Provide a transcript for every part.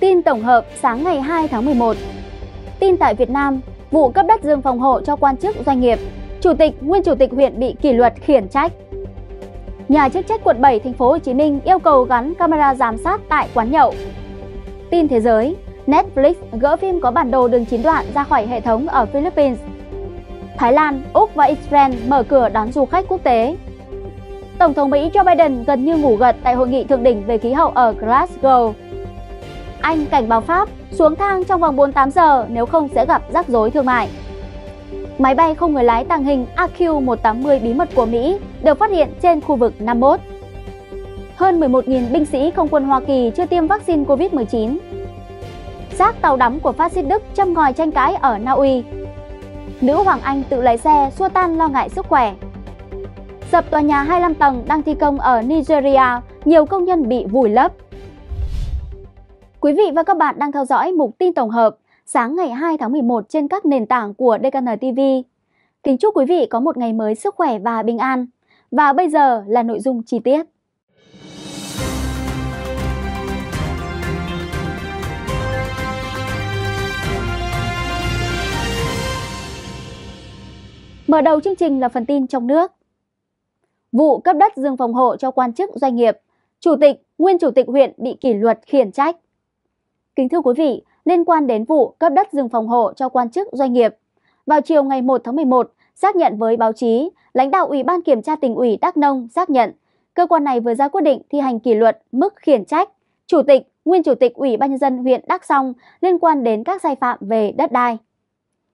Tin tổng hợp sáng ngày 2 tháng 11. Tin tại Việt Nam, vụ cấp đất rừng phòng hộ cho quan chức doanh nghiệp, chủ tịch, nguyên chủ tịch huyện bị kỷ luật khiển trách. Nhà chức trách quận 7 thành phố Hồ Chí Minh yêu cầu gắn camera giám sát tại quán nhậu. Tin thế giới, Netflix gỡ phim có bản đồ đường chín đoạn ra khỏi hệ thống ở Philippines. Thái Lan, Úc và Israel mở cửa đón du khách quốc tế. Tổng thống Mỹ Joe Biden gần như ngủ gật tại hội nghị thượng đỉnh về khí hậu ở Glasgow. Anh cảnh báo Pháp xuống thang trong vòng 48 giờ nếu không sẽ gặp rắc rối thương mại. Máy bay không người lái tàng hình AQ-180 bí mật của Mỹ được phát hiện trên khu vực Nam Bốt. Hơn 11.000 binh sĩ không quân Hoa Kỳ chưa tiêm vaccine COVID-19. Xác tàu đắm của phát xít Đức châm ngòi tranh cãi ở Na Uy. Nữ Hoàng Anh tự lái xe xua tan lo ngại sức khỏe. Sập tòa nhà 25 tầng đang thi công ở Nigeria, nhiều công nhân bị vùi lấp. Quý vị và các bạn đang theo dõi mục tin tổng hợp sáng ngày 2 tháng 11 trên các nền tảng của DKN TV. Kính chúc quý vị có một ngày mới sức khỏe và bình an. Và bây giờ là nội dung chi tiết. Mở đầu chương trình là phần tin trong nước. Vụ cấp đất rừng phòng hộ cho quan chức doanh nghiệp, chủ tịch, nguyên chủ tịch huyện bị kỷ luật khiển trách. Kính thưa quý vị, liên quan đến vụ cấp đất rừng phòng hộ cho quan chức doanh nghiệp. Vào chiều ngày 1 tháng 11, xác nhận với báo chí, lãnh đạo Ủy ban Kiểm tra tỉnh ủy Đắk Nông xác nhận cơ quan này vừa ra quyết định thi hành kỷ luật mức khiển trách chủ tịch, nguyên chủ tịch Ủy ban nhân dân huyện Đắk Song liên quan đến các sai phạm về đất đai.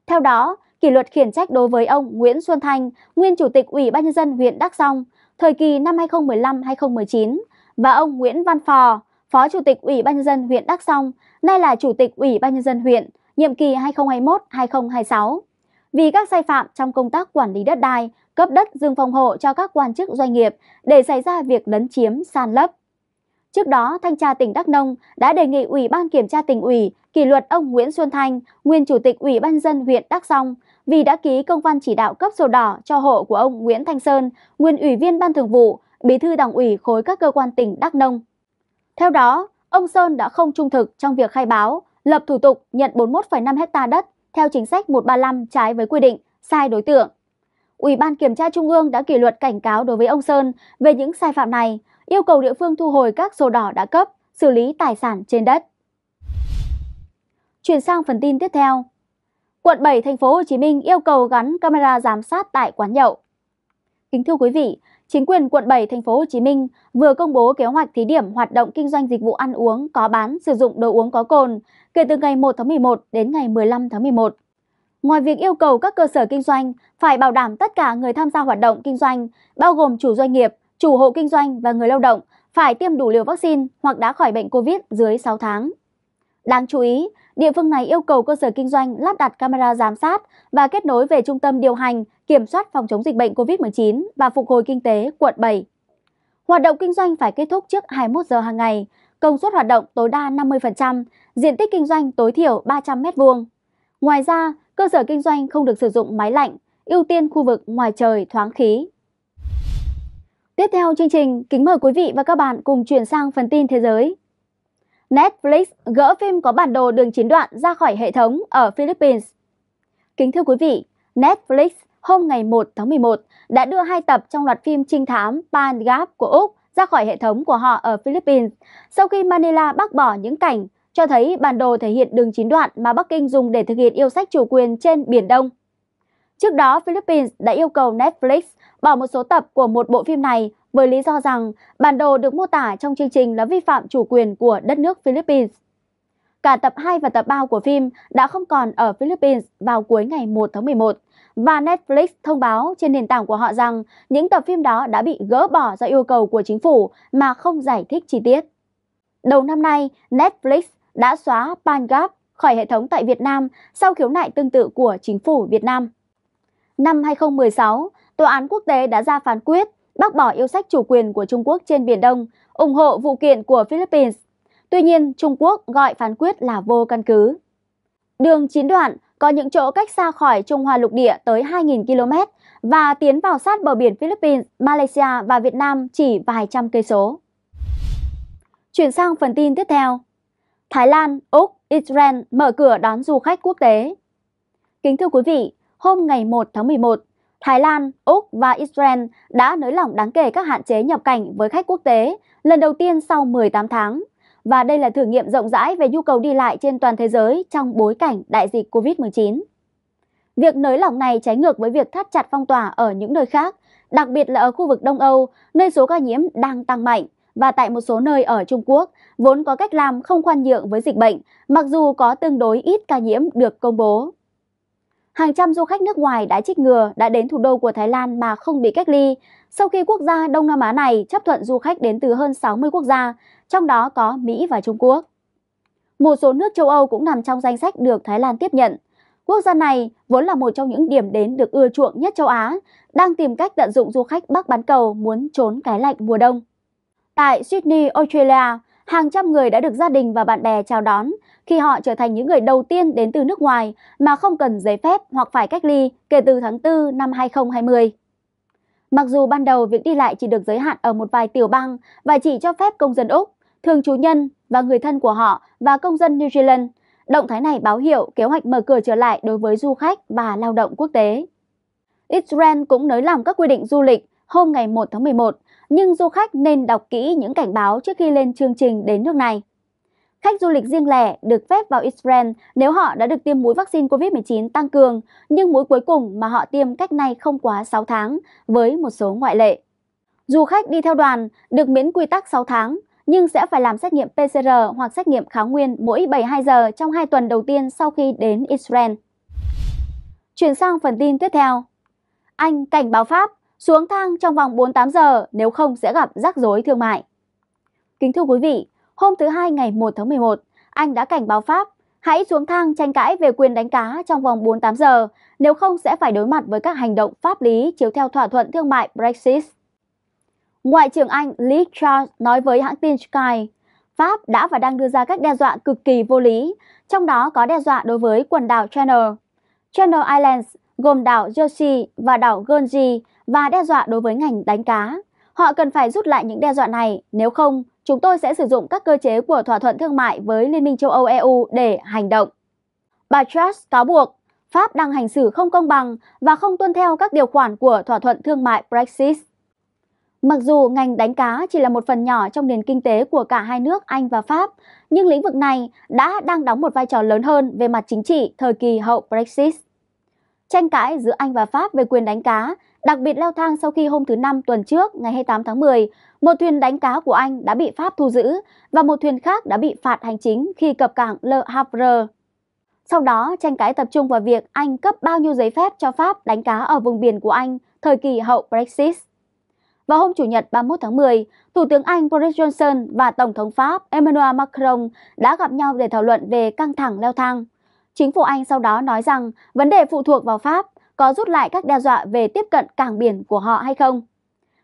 Theo đó, kỷ luật khiển trách đối với ông Nguyễn Xuân Thanh, nguyên chủ tịch Ủy ban nhân dân huyện Đắk Song, thời kỳ năm 2015-2019 và ông Nguyễn Văn Phò, Phó Chủ tịch Ủy ban nhân dân huyện Đắk Song, nay là Chủ tịch Ủy ban nhân dân huyện, nhiệm kỳ 2021-2026. Vì các sai phạm trong công tác quản lý đất đai, cấp đất rừng phòng hộ cho các quan chức doanh nghiệp để xảy ra việc lấn chiếm san lấp. Trước đó, thanh tra tỉnh Đắk Nông đã đề nghị Ủy ban kiểm tra tỉnh ủy kỷ luật ông Nguyễn Xuân Thanh, nguyên chủ tịch Ủy ban dân huyện Đắk Song vì đã ký công văn chỉ đạo cấp sổ đỏ cho hộ của ông Nguyễn Thanh Sơn, nguyên ủy viên ban thường vụ, bí thư đảng ủy khối các cơ quan tỉnh Đắk Nông theo đó, ông Sơn đã không trung thực trong việc khai báo, lập thủ tục nhận 41,5 ha đất theo chính sách 135 trái với quy định, sai đối tượng. Ủy ban kiểm tra Trung ương đã kỷ luật cảnh cáo đối với ông Sơn về những sai phạm này, yêu cầu địa phương thu hồi các sổ đỏ đã cấp, xử lý tài sản trên đất. Chuyển sang phần tin tiếp theo. Quận 7 thành phố Hồ Chí Minh yêu cầu gắn camera giám sát tại quán nhậu. Kính thưa quý vị, chính quyền quận 7 thành phố Hồ Chí Minh vừa công bố kế hoạch thí điểm hoạt động kinh doanh dịch vụ ăn uống có bán sử dụng đồ uống có cồn kể từ ngày 1 tháng 11 đến ngày 15 tháng 11. Ngoài việc yêu cầu các cơ sở kinh doanh phải bảo đảm tất cả người tham gia hoạt động kinh doanh, bao gồm chủ doanh nghiệp, chủ hộ kinh doanh và người lao động phải tiêm đủ liều vaccine hoặc đã khỏi bệnh COVID dưới 6 tháng. Đáng chú ý, địa phương này yêu cầu cơ sở kinh doanh lắp đặt camera giám sát và kết nối về trung tâm điều hành, kiểm soát phòng chống dịch bệnh COVID-19 và phục hồi kinh tế quận 7. Hoạt động kinh doanh phải kết thúc trước 21 giờ hàng ngày, công suất hoạt động tối đa 50%, diện tích kinh doanh tối thiểu 300 m2. Ngoài ra, cơ sở kinh doanh không được sử dụng máy lạnh, ưu tiên khu vực ngoài trời thoáng khí. Tiếp theo chương trình, kính mời quý vị và các bạn cùng chuyển sang phần tin thế giới. Netflix gỡ phim có bản đồ đường chín đoạn ra khỏi hệ thống ở Philippines. Kính thưa quý vị, Netflix hôm ngày 1 tháng 11 đã đưa hai tập trong loạt phim trinh thám Pan Gap của Úc ra khỏi hệ thống của họ ở Philippines sau khi Manila bác bỏ những cảnh cho thấy bản đồ thể hiện đường chín đoạn mà Bắc Kinh dùng để thực hiện yêu sách chủ quyền trên Biển Đông. Trước đó, Philippines đã yêu cầu Netflix bỏ một số tập của một bộ phim này với lý do rằng bản đồ được mô tả trong chương trình là vi phạm chủ quyền của đất nước Philippines. Cả tập 2 và tập 3 của phim đã không còn ở Philippines vào cuối ngày 1 tháng 11 và Netflix thông báo trên nền tảng của họ rằng những tập phim đó đã bị gỡ bỏ do yêu cầu của chính phủ mà không giải thích chi tiết. Đầu năm nay, Netflix đã xóa PanGap khỏi hệ thống tại Việt Nam sau khiếu nại tương tự của chính phủ Việt Nam. Năm 2016, Tòa án quốc tế đã ra phán quyết bác bỏ yêu sách chủ quyền của Trung Quốc trên Biển Đông, ủng hộ vụ kiện của Philippines. Tuy nhiên, Trung Quốc gọi phán quyết là vô căn cứ. Đường chín đoạn có những chỗ cách xa khỏi Trung Hoa lục địa tới 2.000 km và tiến vào sát bờ biển Philippines, Malaysia và Việt Nam chỉ vài trăm cây số. Chuyển sang phần tin tiếp theo. Thái Lan, Úc, Israel mở cửa đón du khách quốc tế. Kính thưa quý vị, hôm ngày 1 tháng 11, Thái Lan, Úc và Israel đã nới lỏng đáng kể các hạn chế nhập cảnh với khách quốc tế lần đầu tiên sau 18 tháng. Và đây là thử nghiệm rộng rãi về nhu cầu đi lại trên toàn thế giới trong bối cảnh đại dịch COVID-19. Việc nới lỏng này trái ngược với việc thắt chặt phong tỏa ở những nơi khác, đặc biệt là ở khu vực Đông Âu, nơi số ca nhiễm đang tăng mạnh và tại một số nơi ở Trung Quốc, vốn có cách làm không khoan nhượng với dịch bệnh, mặc dù có tương đối ít ca nhiễm được công bố hàng trăm du khách nước ngoài đã trích ngừa đã đến thủ đô của Thái Lan mà không bị cách ly sau khi quốc gia Đông Nam Á này chấp thuận du khách đến từ hơn 60 quốc gia, trong đó có Mỹ và Trung Quốc. Một số nước châu Âu cũng nằm trong danh sách được Thái Lan tiếp nhận. Quốc gia này vốn là một trong những điểm đến được ưa chuộng nhất châu Á, đang tìm cách tận dụng du khách Bắc bán cầu muốn trốn cái lạnh mùa đông. Tại Sydney, Australia, hàng trăm người đã được gia đình và bạn bè chào đón khi họ trở thành những người đầu tiên đến từ nước ngoài mà không cần giấy phép hoặc phải cách ly kể từ tháng 4 năm 2020. Mặc dù ban đầu việc đi lại chỉ được giới hạn ở một vài tiểu bang và chỉ cho phép công dân Úc, thường trú nhân và người thân của họ và công dân New Zealand, động thái này báo hiệu kế hoạch mở cửa trở lại đối với du khách và lao động quốc tế. Israel cũng nới lỏng các quy định du lịch hôm ngày 1 tháng 11 nhưng du khách nên đọc kỹ những cảnh báo trước khi lên chương trình đến nước này. Khách du lịch riêng lẻ được phép vào Israel nếu họ đã được tiêm mũi vaccine COVID-19 tăng cường, nhưng mũi cuối cùng mà họ tiêm cách nay không quá 6 tháng, với một số ngoại lệ. Du khách đi theo đoàn được miễn quy tắc 6 tháng, nhưng sẽ phải làm xét nghiệm PCR hoặc xét nghiệm kháng nguyên mỗi 72 giờ trong 2 tuần đầu tiên sau khi đến Israel. Chuyển sang phần tin tiếp theo. Anh cảnh báo Pháp xuống thang trong vòng 48 giờ nếu không sẽ gặp rắc rối thương mại. Kính thưa quý vị, hôm thứ Hai ngày 1 tháng 11, Anh đã cảnh báo Pháp hãy xuống thang tranh cãi về quyền đánh cá trong vòng 48 giờ, nếu không sẽ phải đối mặt với các hành động pháp lý chiếu theo thỏa thuận thương mại Brexit. Ngoại trưởng Anh Liz Charles nói với hãng tin Sky, Pháp đã và đang đưa ra các đe dọa cực kỳ vô lý, trong đó có đe dọa đối với quần đảo Channel. Channel Islands gồm đảo Yoshi và đảo Gonji và đe dọa đối với ngành đánh cá. Họ cần phải rút lại những đe dọa này, nếu không, chúng tôi sẽ sử dụng các cơ chế của thỏa thuận thương mại với Liên minh châu Âu EU để hành động. Bà Truss cáo buộc Pháp đang hành xử không công bằng và không tuân theo các điều khoản của thỏa thuận thương mại Brexit. Mặc dù ngành đánh cá chỉ là một phần nhỏ trong nền kinh tế của cả hai nước Anh và Pháp, nhưng lĩnh vực này đã đang đóng một vai trò lớn hơn về mặt chính trị thời kỳ hậu Brexit. Tranh cãi giữa Anh và Pháp về quyền đánh cá đặc biệt leo thang sau khi hôm thứ Năm tuần trước, ngày 28 tháng 10, một thuyền đánh cá của Anh đã bị Pháp thu giữ và một thuyền khác đã bị phạt hành chính khi cập cảng Le Havre. Sau đó, tranh cãi tập trung vào việc Anh cấp bao nhiêu giấy phép cho Pháp đánh cá ở vùng biển của Anh thời kỳ hậu Brexit. Vào hôm Chủ nhật 31 tháng 10, Thủ tướng Anh Boris Johnson và Tổng thống Pháp Emmanuel Macron đã gặp nhau để thảo luận về căng thẳng leo thang. Chính phủ Anh sau đó nói rằng vấn đề phụ thuộc vào Pháp có rút lại các đe dọa về tiếp cận cảng biển của họ hay không.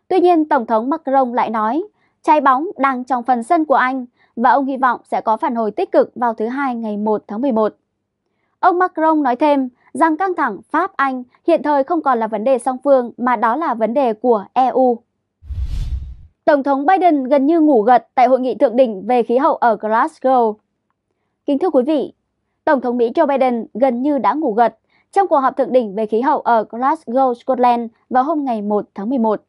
Tuy nhiên, Tổng thống Macron lại nói, trái bóng đang trong phần sân của Anh và ông hy vọng sẽ có phản hồi tích cực vào thứ Hai ngày 1 tháng 11. Ông Macron nói thêm rằng căng thẳng Pháp-Anh hiện thời không còn là vấn đề song phương mà đó là vấn đề của EU. Tổng thống Biden gần như ngủ gật tại hội nghị thượng đỉnh về khí hậu ở Glasgow. Kính thưa quý vị, Tổng thống Mỹ Joe Biden gần như đã ngủ gật trong cuộc họp thượng đỉnh về khí hậu ở Glasgow, Scotland vào hôm ngày 1 tháng 11.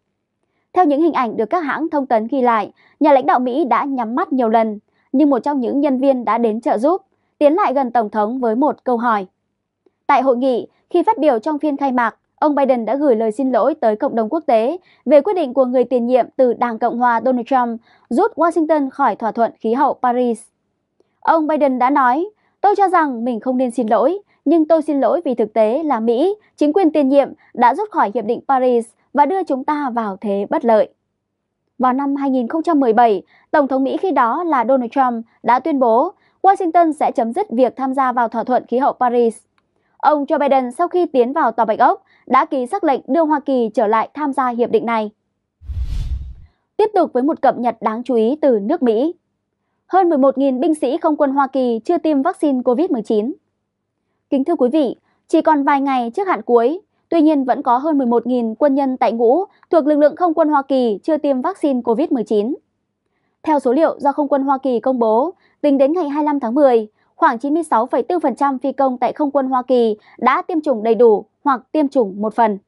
Theo những hình ảnh được các hãng thông tấn ghi lại, nhà lãnh đạo Mỹ đã nhắm mắt nhiều lần, nhưng một trong những nhân viên đã đến trợ giúp, tiến lại gần Tổng thống với một câu hỏi. Tại hội nghị, khi phát biểu trong phiên khai mạc, ông Biden đã gửi lời xin lỗi tới cộng đồng quốc tế về quyết định của người tiền nhiệm từ Đảng Cộng hòa Donald Trump rút Washington khỏi thỏa thuận khí hậu Paris. Ông Biden đã nói, Tôi cho rằng mình không nên xin lỗi, nhưng tôi xin lỗi vì thực tế là Mỹ, chính quyền tiền nhiệm đã rút khỏi Hiệp định Paris và đưa chúng ta vào thế bất lợi. Vào năm 2017, Tổng thống Mỹ khi đó là Donald Trump đã tuyên bố Washington sẽ chấm dứt việc tham gia vào thỏa thuận khí hậu Paris. Ông Joe Biden sau khi tiến vào Tòa Bạch Ốc đã ký sắc lệnh đưa Hoa Kỳ trở lại tham gia hiệp định này. Tiếp tục với một cập nhật đáng chú ý từ nước Mỹ hơn 11.000 binh sĩ không quân Hoa Kỳ chưa tiêm vaccine COVID-19. Kính thưa quý vị, chỉ còn vài ngày trước hạn cuối, tuy nhiên vẫn có hơn 11.000 quân nhân tại ngũ thuộc lực lượng không quân Hoa Kỳ chưa tiêm vaccine COVID-19. Theo số liệu do không quân Hoa Kỳ công bố, tính đến ngày 25 tháng 10, khoảng 96,4% phi công tại không quân Hoa Kỳ đã tiêm chủng đầy đủ hoặc tiêm chủng một phần.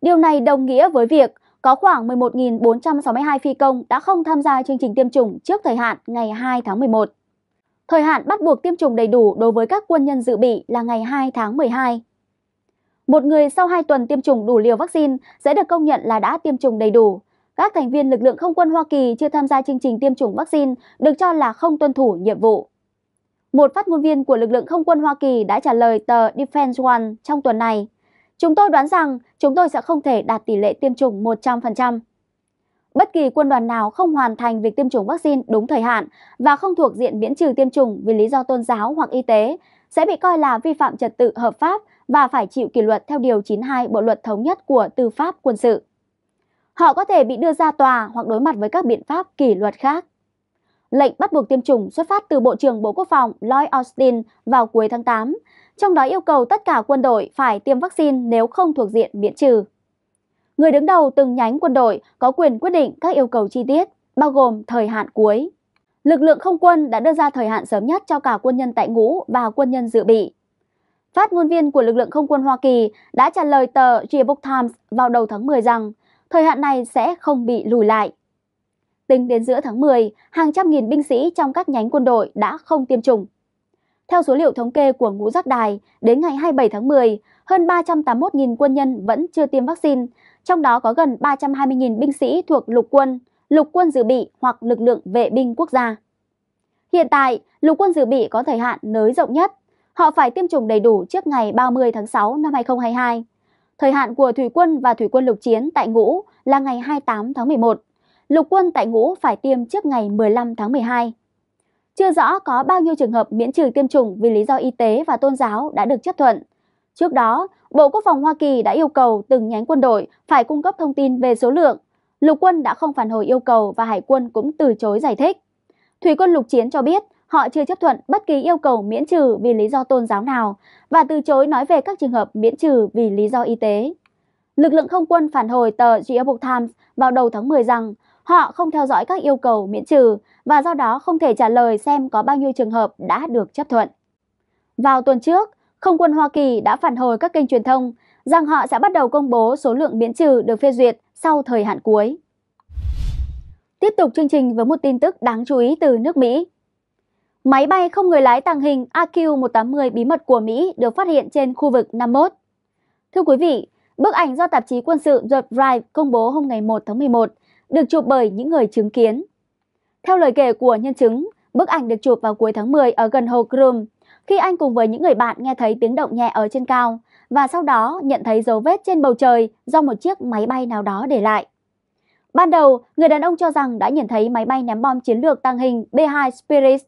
Điều này đồng nghĩa với việc có khoảng 11.462 phi công đã không tham gia chương trình tiêm chủng trước thời hạn ngày 2 tháng 11. Thời hạn bắt buộc tiêm chủng đầy đủ đối với các quân nhân dự bị là ngày 2 tháng 12. Một người sau 2 tuần tiêm chủng đủ liều vaccine sẽ được công nhận là đã tiêm chủng đầy đủ. Các thành viên lực lượng không quân Hoa Kỳ chưa tham gia chương trình tiêm chủng vaccine được cho là không tuân thủ nhiệm vụ. Một phát ngôn viên của lực lượng không quân Hoa Kỳ đã trả lời tờ Defense One trong tuần này Chúng tôi đoán rằng chúng tôi sẽ không thể đạt tỷ lệ tiêm chủng 100%. Bất kỳ quân đoàn nào không hoàn thành việc tiêm chủng vaccine đúng thời hạn và không thuộc diện miễn trừ tiêm chủng vì lý do tôn giáo hoặc y tế sẽ bị coi là vi phạm trật tự hợp pháp và phải chịu kỷ luật theo Điều 92 Bộ Luật Thống nhất của Tư pháp Quân sự. Họ có thể bị đưa ra tòa hoặc đối mặt với các biện pháp kỷ luật khác lệnh bắt buộc tiêm chủng xuất phát từ Bộ trưởng Bộ Quốc phòng Lloyd Austin vào cuối tháng 8, trong đó yêu cầu tất cả quân đội phải tiêm vaccine nếu không thuộc diện miễn trừ. Người đứng đầu từng nhánh quân đội có quyền quyết định các yêu cầu chi tiết, bao gồm thời hạn cuối. Lực lượng không quân đã đưa ra thời hạn sớm nhất cho cả quân nhân tại ngũ và quân nhân dự bị. Phát ngôn viên của lực lượng không quân Hoa Kỳ đã trả lời tờ Geobook Times vào đầu tháng 10 rằng thời hạn này sẽ không bị lùi lại. Tính đến giữa tháng 10, hàng trăm nghìn binh sĩ trong các nhánh quân đội đã không tiêm chủng. Theo số liệu thống kê của Ngũ Giác Đài, đến ngày 27 tháng 10, hơn 381.000 quân nhân vẫn chưa tiêm vaccine, trong đó có gần 320.000 binh sĩ thuộc lục quân, lục quân dự bị hoặc lực lượng vệ binh quốc gia. Hiện tại, lục quân dự bị có thời hạn nới rộng nhất. Họ phải tiêm chủng đầy đủ trước ngày 30 tháng 6 năm 2022. Thời hạn của thủy quân và thủy quân lục chiến tại ngũ là ngày 28 tháng 11 lục quân tại ngũ phải tiêm trước ngày 15 tháng 12. Chưa rõ có bao nhiêu trường hợp miễn trừ tiêm chủng vì lý do y tế và tôn giáo đã được chấp thuận. Trước đó, Bộ Quốc phòng Hoa Kỳ đã yêu cầu từng nhánh quân đội phải cung cấp thông tin về số lượng. Lục quân đã không phản hồi yêu cầu và Hải quân cũng từ chối giải thích. Thủy quân lục chiến cho biết họ chưa chấp thuận bất kỳ yêu cầu miễn trừ vì lý do tôn giáo nào và từ chối nói về các trường hợp miễn trừ vì lý do y tế. Lực lượng không quân phản hồi tờ Geopoc Times vào đầu tháng 10 rằng Họ không theo dõi các yêu cầu miễn trừ và do đó không thể trả lời xem có bao nhiêu trường hợp đã được chấp thuận. Vào tuần trước, không quân Hoa Kỳ đã phản hồi các kênh truyền thông rằng họ sẽ bắt đầu công bố số lượng miễn trừ được phê duyệt sau thời hạn cuối. Tiếp tục chương trình với một tin tức đáng chú ý từ nước Mỹ. Máy bay không người lái tàng hình AQ-180 bí mật của Mỹ được phát hiện trên khu vực 51. Thưa quý vị, bức ảnh do tạp chí quân sự The Drive công bố hôm ngày 1 tháng 11 được chụp bởi những người chứng kiến. Theo lời kể của nhân chứng, bức ảnh được chụp vào cuối tháng 10 ở gần hồ Crum, khi anh cùng với những người bạn nghe thấy tiếng động nhẹ ở trên cao và sau đó nhận thấy dấu vết trên bầu trời do một chiếc máy bay nào đó để lại. Ban đầu, người đàn ông cho rằng đã nhìn thấy máy bay ném bom chiến lược tăng hình B-2 Spirit.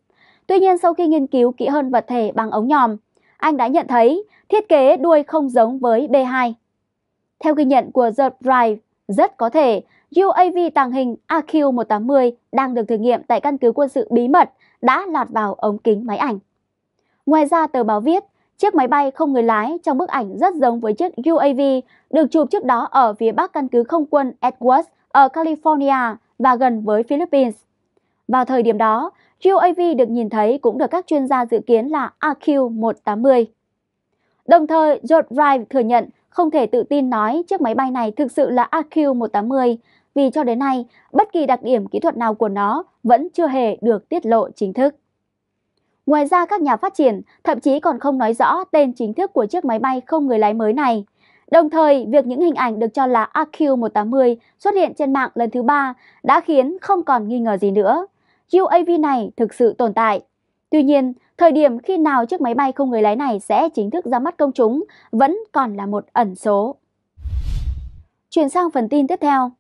Tuy nhiên sau khi nghiên cứu kỹ hơn vật thể bằng ống nhòm, anh đã nhận thấy thiết kế đuôi không giống với B-2. Theo ghi nhận của The Drive, rất có thể UAV tàng hình AQ-180 đang được thử nghiệm tại căn cứ quân sự bí mật đã lọt vào ống kính máy ảnh. Ngoài ra, tờ báo viết, chiếc máy bay không người lái trong bức ảnh rất giống với chiếc UAV được chụp trước đó ở phía bắc căn cứ không quân Edwards ở California và gần với Philippines. Vào thời điểm đó, UAV được nhìn thấy cũng được các chuyên gia dự kiến là AQ-180. Đồng thời, George Wright thừa nhận không thể tự tin nói chiếc máy bay này thực sự là AQ-180 vì cho đến nay, bất kỳ đặc điểm kỹ thuật nào của nó vẫn chưa hề được tiết lộ chính thức. Ngoài ra, các nhà phát triển thậm chí còn không nói rõ tên chính thức của chiếc máy bay không người lái mới này. Đồng thời, việc những hình ảnh được cho là AQ-180 xuất hiện trên mạng lần thứ ba đã khiến không còn nghi ngờ gì nữa. UAV này thực sự tồn tại. Tuy nhiên, thời điểm khi nào chiếc máy bay không người lái này sẽ chính thức ra mắt công chúng vẫn còn là một ẩn số. Chuyển sang phần tin tiếp theo.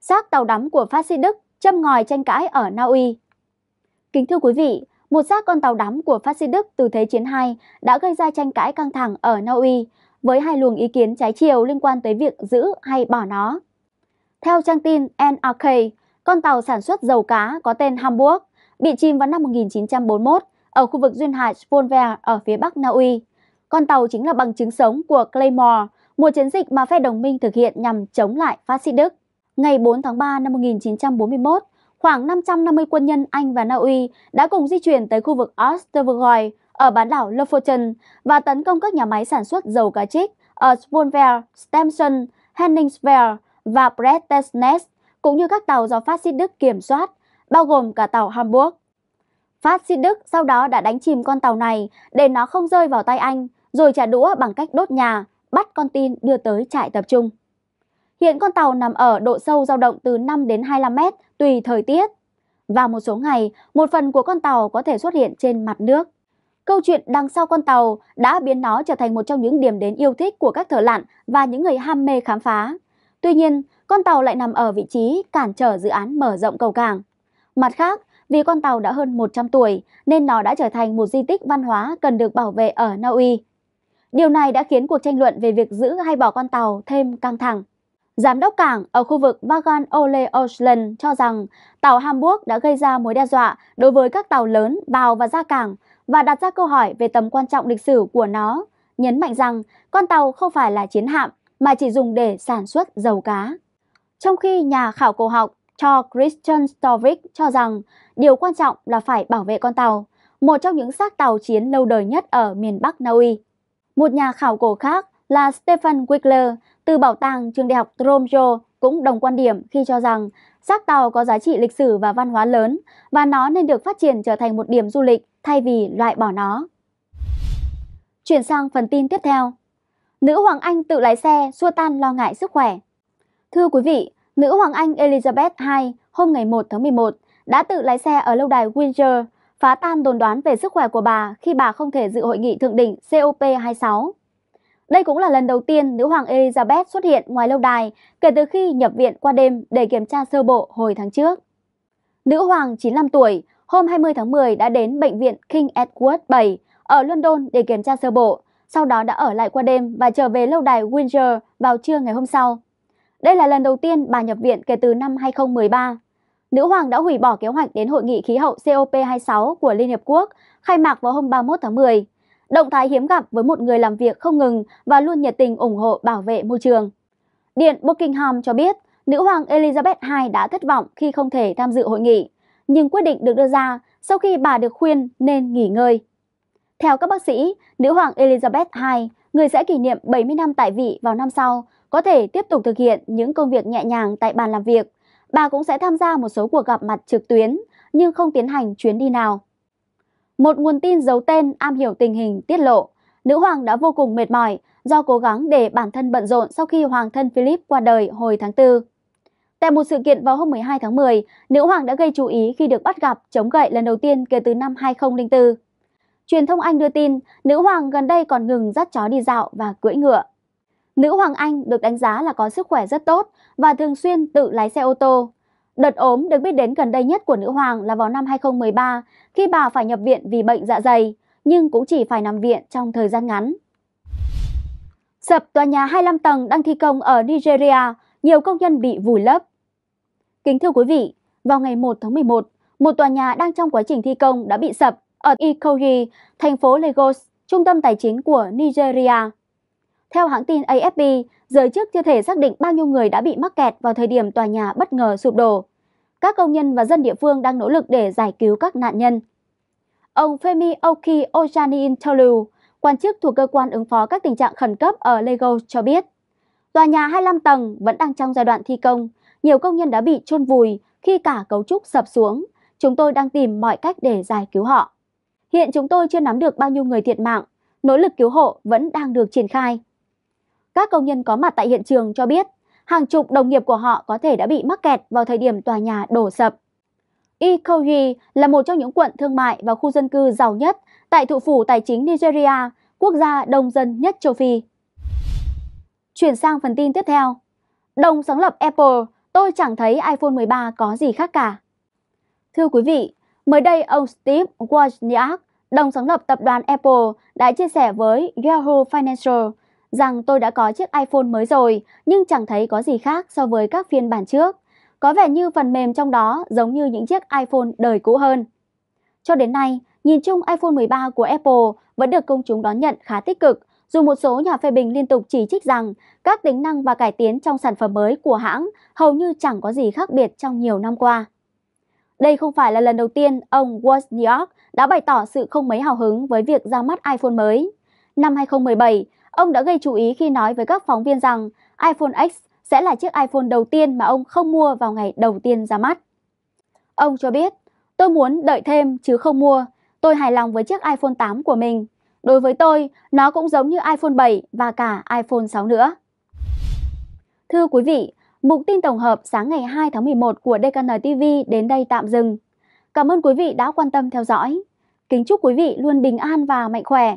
Xác tàu đắm của phát xít Đức châm ngòi tranh cãi ở Na Uy. Kính thưa quý vị, một xác con tàu đắm của phát xít Đức từ Thế chiến 2 đã gây ra tranh cãi căng thẳng ở Na Uy với hai luồng ý kiến trái chiều liên quan tới việc giữ hay bỏ nó. Theo trang tin NRK, con tàu sản xuất dầu cá có tên Hamburg bị chìm vào năm 1941 ở khu vực duyên hải Svolver ở phía bắc Na Uy. Con tàu chính là bằng chứng sống của Claymore, một chiến dịch mà phe đồng minh thực hiện nhằm chống lại phát xít Đức ngày 4 tháng 3 năm 1941, khoảng 550 quân nhân Anh và Na Uy đã cùng di chuyển tới khu vực Osterwolde ở bán đảo Lofoten và tấn công các nhà máy sản xuất dầu cá trích ở Svolvær, Stemson, Henningsvær và Bredesnes, cũng như các tàu do phát xít Đức kiểm soát, bao gồm cả tàu Hamburg. Phát xít Đức sau đó đã đánh chìm con tàu này để nó không rơi vào tay Anh, rồi trả đũa bằng cách đốt nhà, bắt con tin đưa tới trại tập trung. Hiện con tàu nằm ở độ sâu dao động từ 5 đến 25 mét tùy thời tiết. Và một số ngày, một phần của con tàu có thể xuất hiện trên mặt nước. Câu chuyện đằng sau con tàu đã biến nó trở thành một trong những điểm đến yêu thích của các thợ lặn và những người ham mê khám phá. Tuy nhiên, con tàu lại nằm ở vị trí cản trở dự án mở rộng cầu cảng. Mặt khác, vì con tàu đã hơn 100 tuổi nên nó đã trở thành một di tích văn hóa cần được bảo vệ ở Na Uy. Điều này đã khiến cuộc tranh luận về việc giữ hay bỏ con tàu thêm căng thẳng. Giám đốc cảng ở khu vực Vagan Ole Ocean cho rằng tàu Hamburg đã gây ra mối đe dọa đối với các tàu lớn vào và ra cảng và đặt ra câu hỏi về tầm quan trọng lịch sử của nó, nhấn mạnh rằng con tàu không phải là chiến hạm mà chỉ dùng để sản xuất dầu cá. Trong khi nhà khảo cổ học cho Christian Storvik cho rằng điều quan trọng là phải bảo vệ con tàu, một trong những xác tàu chiến lâu đời nhất ở miền Bắc Na Uy. Một nhà khảo cổ khác là Stefan Wickler từ bảo tàng trường đại học Tromsø cũng đồng quan điểm khi cho rằng xác tàu có giá trị lịch sử và văn hóa lớn và nó nên được phát triển trở thành một điểm du lịch thay vì loại bỏ nó. Chuyển sang phần tin tiếp theo. Nữ Hoàng Anh tự lái xe xua tan lo ngại sức khỏe. Thưa quý vị, nữ Hoàng Anh Elizabeth II hôm ngày 1 tháng 11 đã tự lái xe ở lâu đài Windsor, phá tan đồn đoán về sức khỏe của bà khi bà không thể dự hội nghị thượng đỉnh COP26 đây cũng là lần đầu tiên nữ hoàng Elizabeth xuất hiện ngoài lâu đài kể từ khi nhập viện qua đêm để kiểm tra sơ bộ hồi tháng trước. Nữ hoàng 95 tuổi, hôm 20 tháng 10 đã đến bệnh viện King Edward VII ở London để kiểm tra sơ bộ, sau đó đã ở lại qua đêm và trở về lâu đài Windsor vào trưa ngày hôm sau. Đây là lần đầu tiên bà nhập viện kể từ năm 2013. Nữ hoàng đã hủy bỏ kế hoạch đến hội nghị khí hậu COP26 của Liên Hiệp Quốc khai mạc vào hôm 31 tháng 10 động thái hiếm gặp với một người làm việc không ngừng và luôn nhiệt tình ủng hộ bảo vệ môi trường. Điện Buckingham cho biết nữ hoàng Elizabeth II đã thất vọng khi không thể tham dự hội nghị, nhưng quyết định được đưa ra sau khi bà được khuyên nên nghỉ ngơi. Theo các bác sĩ, nữ hoàng Elizabeth II, người sẽ kỷ niệm 70 năm tại vị vào năm sau, có thể tiếp tục thực hiện những công việc nhẹ nhàng tại bàn làm việc. Bà cũng sẽ tham gia một số cuộc gặp mặt trực tuyến, nhưng không tiến hành chuyến đi nào. Một nguồn tin giấu tên am hiểu tình hình tiết lộ, nữ hoàng đã vô cùng mệt mỏi do cố gắng để bản thân bận rộn sau khi hoàng thân Philip qua đời hồi tháng 4. Tại một sự kiện vào hôm 12 tháng 10, nữ hoàng đã gây chú ý khi được bắt gặp chống gậy lần đầu tiên kể từ năm 2004. Truyền thông Anh đưa tin, nữ hoàng gần đây còn ngừng dắt chó đi dạo và cưỡi ngựa. Nữ hoàng Anh được đánh giá là có sức khỏe rất tốt và thường xuyên tự lái xe ô tô. Đợt ốm được biết đến gần đây nhất của nữ hoàng là vào năm 2013 khi bà phải nhập viện vì bệnh dạ dày, nhưng cũng chỉ phải nằm viện trong thời gian ngắn. Sập tòa nhà 25 tầng đang thi công ở Nigeria, nhiều công nhân bị vùi lấp. Kính thưa quý vị, vào ngày 1 tháng 11, một tòa nhà đang trong quá trình thi công đã bị sập ở Ikoyi, thành phố Lagos, trung tâm tài chính của Nigeria. Theo hãng tin AFP, giới chức chưa thể xác định bao nhiêu người đã bị mắc kẹt vào thời điểm tòa nhà bất ngờ sụp đổ. Các công nhân và dân địa phương đang nỗ lực để giải cứu các nạn nhân. Ông Femi Oki Ojanin Tolu, quan chức thuộc cơ quan ứng phó các tình trạng khẩn cấp ở Lagos cho biết, tòa nhà 25 tầng vẫn đang trong giai đoạn thi công. Nhiều công nhân đã bị chôn vùi khi cả cấu trúc sập xuống. Chúng tôi đang tìm mọi cách để giải cứu họ. Hiện chúng tôi chưa nắm được bao nhiêu người thiệt mạng. Nỗ lực cứu hộ vẫn đang được triển khai. Các công nhân có mặt tại hiện trường cho biết hàng chục đồng nghiệp của họ có thể đã bị mắc kẹt vào thời điểm tòa nhà đổ sập. Ikoyi là một trong những quận thương mại và khu dân cư giàu nhất tại thủ phủ tài chính Nigeria, quốc gia đông dân nhất châu Phi. Chuyển sang phần tin tiếp theo. Đồng sáng lập Apple, tôi chẳng thấy iPhone 13 có gì khác cả. Thưa quý vị, mới đây ông Steve Wozniak, đồng sáng lập tập đoàn Apple, đã chia sẻ với Yahoo Financial rằng tôi đã có chiếc iPhone mới rồi nhưng chẳng thấy có gì khác so với các phiên bản trước. Có vẻ như phần mềm trong đó giống như những chiếc iPhone đời cũ hơn. Cho đến nay, nhìn chung iPhone 13 của Apple vẫn được công chúng đón nhận khá tích cực, dù một số nhà phê bình liên tục chỉ trích rằng các tính năng và cải tiến trong sản phẩm mới của hãng hầu như chẳng có gì khác biệt trong nhiều năm qua. Đây không phải là lần đầu tiên ông Wozniak đã bày tỏ sự không mấy hào hứng với việc ra mắt iPhone mới. Năm 2017, Ông đã gây chú ý khi nói với các phóng viên rằng iPhone X sẽ là chiếc iPhone đầu tiên mà ông không mua vào ngày đầu tiên ra mắt. Ông cho biết, tôi muốn đợi thêm chứ không mua, tôi hài lòng với chiếc iPhone 8 của mình. Đối với tôi, nó cũng giống như iPhone 7 và cả iPhone 6 nữa. Thưa quý vị, mục tin tổng hợp sáng ngày 2 tháng 11 của DKN TV đến đây tạm dừng. Cảm ơn quý vị đã quan tâm theo dõi. Kính chúc quý vị luôn bình an và mạnh khỏe.